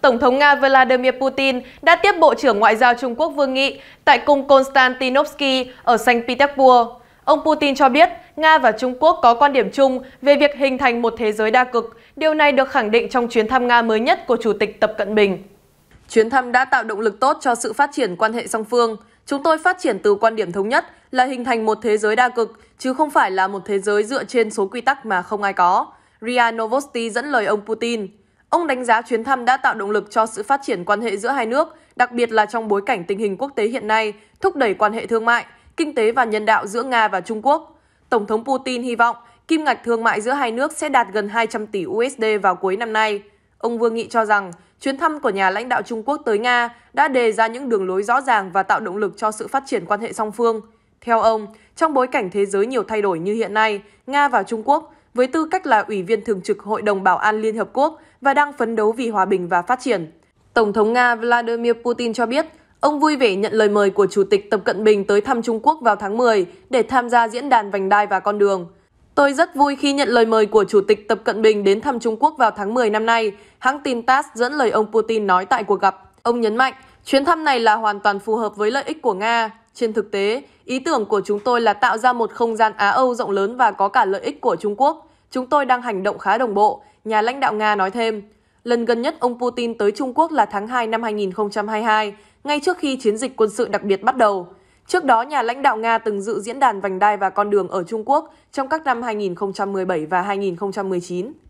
Tổng thống Nga Vladimir Putin đã tiếp Bộ trưởng Ngoại giao Trung Quốc Vương Nghị tại cung Konstantinovsky ở Saint Petersburg. Ông Putin cho biết Nga và Trung Quốc có quan điểm chung về việc hình thành một thế giới đa cực. Điều này được khẳng định trong chuyến thăm Nga mới nhất của Chủ tịch Tập Cận Bình. Chuyến thăm đã tạo động lực tốt cho sự phát triển quan hệ song phương. Chúng tôi phát triển từ quan điểm thống nhất là hình thành một thế giới đa cực, chứ không phải là một thế giới dựa trên số quy tắc mà không ai có. Ria Novosti dẫn lời ông Putin. Ông đánh giá chuyến thăm đã tạo động lực cho sự phát triển quan hệ giữa hai nước, đặc biệt là trong bối cảnh tình hình quốc tế hiện nay, thúc đẩy quan hệ thương mại, kinh tế và nhân đạo giữa Nga và Trung Quốc. Tổng thống Putin hy vọng kim ngạch thương mại giữa hai nước sẽ đạt gần 200 tỷ USD vào cuối năm nay. Ông Vương Nghị cho rằng, chuyến thăm của nhà lãnh đạo Trung Quốc tới Nga đã đề ra những đường lối rõ ràng và tạo động lực cho sự phát triển quan hệ song phương. Theo ông, trong bối cảnh thế giới nhiều thay đổi như hiện nay, Nga và Trung Quốc với tư cách là Ủy viên Thường trực Hội đồng Bảo an Liên Hợp Quốc và đang phấn đấu vì hòa bình và phát triển. Tổng thống Nga Vladimir Putin cho biết, ông vui vẻ nhận lời mời của Chủ tịch Tập Cận Bình tới thăm Trung Quốc vào tháng 10 để tham gia diễn đàn vành đai và con đường. Tôi rất vui khi nhận lời mời của Chủ tịch Tập Cận Bình đến thăm Trung Quốc vào tháng 10 năm nay, hãng tin TASS dẫn lời ông Putin nói tại cuộc gặp. Ông nhấn mạnh, chuyến thăm này là hoàn toàn phù hợp với lợi ích của Nga, trên thực tế, ý tưởng của chúng tôi là tạo ra một không gian Á-Âu rộng lớn và có cả lợi ích của Trung Quốc. Chúng tôi đang hành động khá đồng bộ, nhà lãnh đạo Nga nói thêm. Lần gần nhất ông Putin tới Trung Quốc là tháng 2 năm 2022, ngay trước khi chiến dịch quân sự đặc biệt bắt đầu. Trước đó, nhà lãnh đạo Nga từng dự diễn đàn vành đai và con đường ở Trung Quốc trong các năm 2017 và 2019.